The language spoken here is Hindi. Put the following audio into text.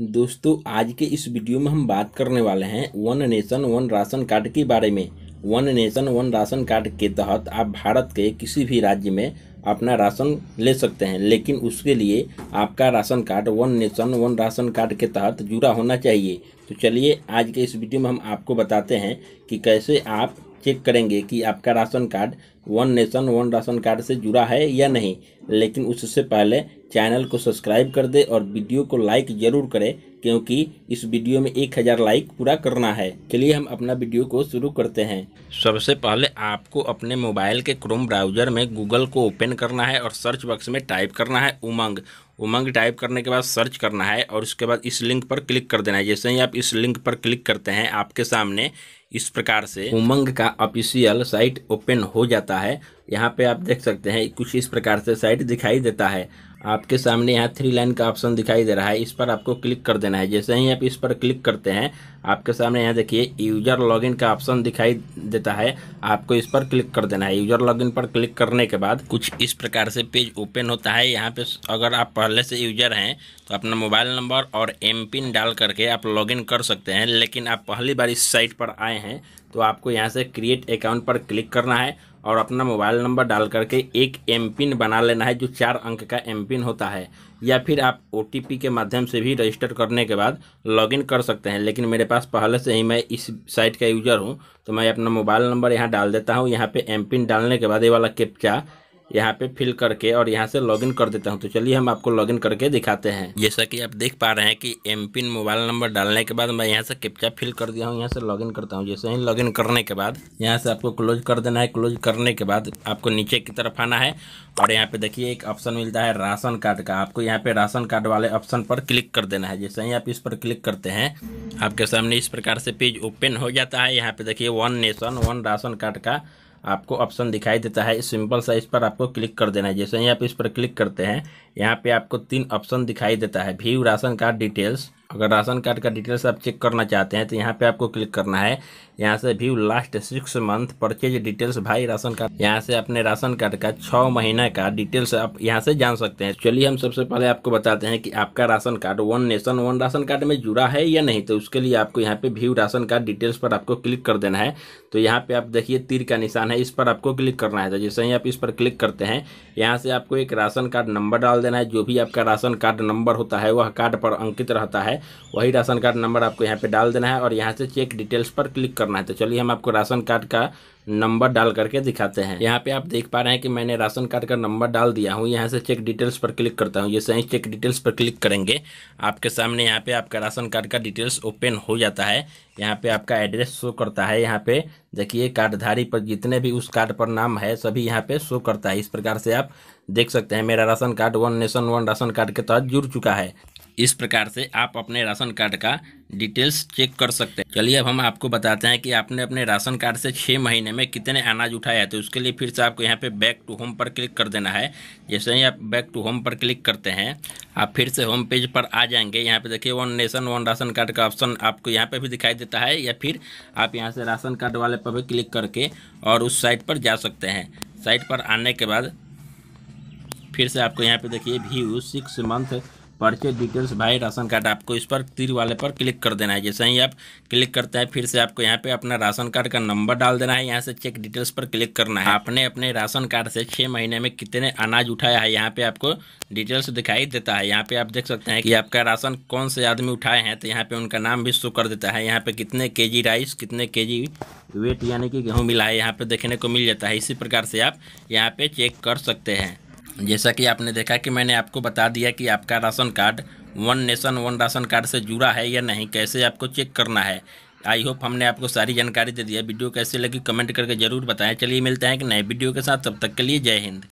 दोस्तों आज के इस वीडियो में हम बात करने वाले हैं one nation one ration card के बारे में one nation one ration card के तहत आप भारत के किसी भी राज्य में अपना राशन ले सकते हैं लेकिन उसके लिए आपका ration card one nation one ration card के तहत जुड़ा होना चाहिए तो चलिए आज के इस वीडियो में हम आपको बताते हैं कि कैसे आप चेक करेंगे कि आपका ration card one nation one ration card से जुड़ा है या नहीं लेकिन उससे पहले चैनल को सब्सक्राइब कर दे और वीडियो को लाइक जरूर करें क्योंकि इस वीडियो में एक हज़ार लाइक पूरा करना है चलिए हम अपना वीडियो को शुरू करते हैं सबसे पहले आपको अपने मोबाइल के क्रोम ब्राउजर में गूगल को ओपन करना है और सर्च बॉक्स में टाइप करना है उमंग उमंग टाइप करने के बाद सर्च करना है और उसके बाद इस लिंक पर क्लिक कर देना है जैसे ही आप इस लिंक पर क्लिक करते हैं आपके सामने इस प्रकार से उमंग का ऑफिशियल साइट ओपन हो जाता है सकता है यहाँ पे आप देख सकते हैं कुछ इस प्रकार से साइट दिखाई देता है आपके सामने यहाँ थ्री लाइन का ऑप्शन दिखाई दे रहा है इस पर आपको क्लिक कर देना है जैसे ही आप इस पर क्लिक करते हैं आपके सामने यहाँ देखिए यूजर लॉगिन का ऑप्शन दिखाई देता है आपको इस पर क्लिक कर देना है यूजर लॉगिन पर क्लिक करने के बाद कुछ इस प्रकार से पेज ओपन होता है यहाँ पे अगर आप पहले से यूजर हैं तो अपना मोबाइल नंबर और एम पिन डाल करके आप लॉगिन कर सकते हैं लेकिन आप पहली बार इस साइट पर आए हैं तो आपको यहाँ से क्रिएट अकाउंट पर क्लिक करना है और अपना मोबाइल नंबर डाल करके एक एम पिन बना लेना है जो चार अंक का एम पिन होता है या फिर आप ओ के माध्यम से भी रजिस्टर करने के बाद लॉगिन कर सकते हैं लेकिन मेरे पास पहले से ही मैं इस साइट का यूज़र हूँ तो मैं अपना मोबाइल नंबर यहाँ डाल देता हूँ यहाँ पर एम पिन डालने के बाद ये वाला कैप्चा यहाँ पे फिल करके और यहाँ से लॉगिन कर देता हूँ तो चलिए हम आपको लॉगिन करके दिखाते हैं जैसा कि आप देख पा रहे हैं कि एम पिन मोबाइल नंबर डालने के बाद मैं यहाँ से कैप्चा फिल कर दिया हूँ यहाँ से लॉगिन करता हूँ जैसे ही लॉगिन करने के बाद यहाँ से आपको क्लोज कर देना है क्लोज करने के बाद आपको नीचे की तरफ आना है और यहाँ पे देखिए एक ऑप्शन मिलता है राशन कार्ड का आपको यहाँ पे राशन कार्ड वाले ऑप्शन पर क्लिक कर देना है जैसे ही आप इस पर क्लिक करते हैं आपके सामने इस प्रकार से पेज ओपन हो जाता है यहाँ पे देखिए one nation one ration card का आपको ऑप्शन दिखाई देता है सिंपल सा इस पर आपको क्लिक कर देना है जैसे ही आप इस पर क्लिक करते हैं यहाँ पे आपको तीन ऑप्शन दिखाई देता है व्यू राशन कार्ड डिटेल्स अगर राशन कार्ड का डिटेल्स आप चेक करना चाहते हैं तो यहाँ पे आपको क्लिक करना है यहाँ से view last six month purchase details by ration card यहाँ से अपने राशन कार्ड का छ महीना का डिटेल्स आप यहाँ से जान सकते हैं चलिए हम सबसे पहले आपको बताते हैं कि आपका ration card one nation one ration card में जुड़ा है या नहीं तो उसके लिए आपको यहाँ पे व्यू राशन कार्ड डिटेल्स पर आपको क्लिक कर देना है तो यहाँ पे आप देखिए तीर का निशान है इस पर आपको क्लिक करना है तो जैसे ही आप इस पर क्लिक करते हैं यहाँ से आपको एक राशन कार्ड नंबर डाल देना है जो भी आपका राशन कार्ड नंबर होता है वह कार्ड पर अंकित रहता है वही राशन कार्ड नंबर आपको यहाँ पे डाल देना है और यहाँ से चेक डिटेल्स पर क्लिक कर करना है तो चलिए हम आपको राशन कार्ड का नंबर डाल करके दिखाते हैं यहाँ पे आप देख पा रहे हैं कि मैंने राशन कार्ड का नंबर डाल दिया हूँ यहाँ से चेक डिटेल्स पर क्लिक करता हूँ ये सही चेक डिटेल्स पर क्लिक करेंगे आपके सामने यहाँ पे आपका राशन कार्ड का डिटेल्स ओपन हो जाता है यहाँ पे आपका एड्रेस शो करता है यहाँ पे देखिए कार्डधारी पर जितने भी उस कार्ड पर नाम है सभी यहाँ पे शो करता है इस प्रकार से आप देख सकते हैं मेरा ration card one nation one ration card के तहत जुड़ चुका है इस प्रकार से आप अपने राशन कार्ड का डिटेल्स चेक कर सकते हैं चलिए अब हम आपको बताते हैं कि आपने अपने राशन कार्ड से छः महीने में कितने अनाज उठाया है तो उसके लिए फिर से आपको यहाँ पे बैक टू होम पर क्लिक कर देना है जैसे ही आप बैक टू होम पर क्लिक करते हैं आप फिर से होम पेज पर आ जाएंगे यहाँ पे देखिए one nation one ration card का ऑप्शन आपको यहाँ पर भी दिखाई देता है या फिर आप यहाँ से राशन कार्ड वाले पर भी क्लिक करके और उस साइट पर जा सकते हैं साइट पर आने के बाद फिर से आपको यहाँ पर देखिए view six month purchase details by ration card आपको इस पर तीर वाले पर क्लिक कर देना है जैसे ही आप क्लिक करते हैं फिर से आपको यहाँ पे अपना राशन कार्ड का नंबर डाल देना है यहाँ से चेक डिटेल्स पर क्लिक करना है आपने अपने राशन कार्ड से छः महीने में कितने अनाज उठाया है यहाँ पे आपको डिटेल्स दिखाई देता है यहाँ पे आप देख सकते हैं कि आपका राशन कौन से आदमी उठाए हैं तो यहाँ पे उनका नाम भी शो कर देता है यहाँ पे कितने के राइस कितने के वेट यानी कि गेहूँ मिला है यहाँ पे देखने को मिल जाता है इसी प्रकार से आप यहाँ पे चेक कर सकते हैं जैसा कि आपने देखा कि मैंने आपको बता दिया कि आपका ration card one nation one ration card से जुड़ा है या नहीं कैसे आपको चेक करना है आई होप हमने आपको सारी जानकारी दे दिया है वीडियो कैसे लगी कमेंट करके जरूर बताएं चलिए मिलते हैं कि नए वीडियो के साथ तब तक के लिए जय हिंद